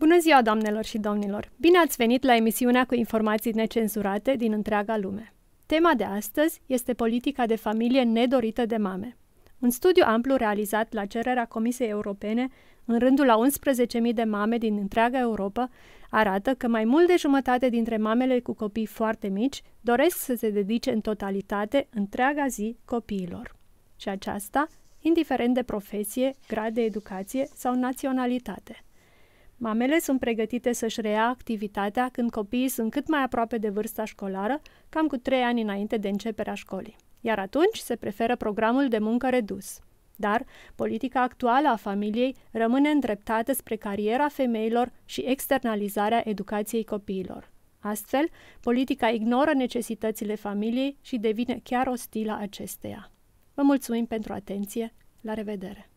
Bună ziua, doamnelor și domnilor! Bine ați venit la emisiunea cu informații necenzurate din întreaga lume. Tema de astăzi este politica de familie nedorită de mame. Un studiu amplu realizat la cererea Comisiei Europene în rândul la 11.000 de mame din întreaga Europa arată că mai mult de jumătate dintre mamele cu copii foarte mici doresc să se dedice în totalitate întreaga zi copiilor. Și aceasta, indiferent de profesie, grad de educație sau naționalitate – Mamele sunt pregătite să-și reia activitatea când copiii sunt cât mai aproape de vârsta școlară, cam cu 3 ani înainte de începerea școlii. Iar atunci se preferă programul de muncă redus. Dar politica actuală a familiei rămâne îndreptată spre cariera femeilor și externalizarea educației copiilor. Astfel, politica ignoră necesitățile familiei și devine chiar ostilă acesteia. Vă mulțumim pentru atenție. La revedere!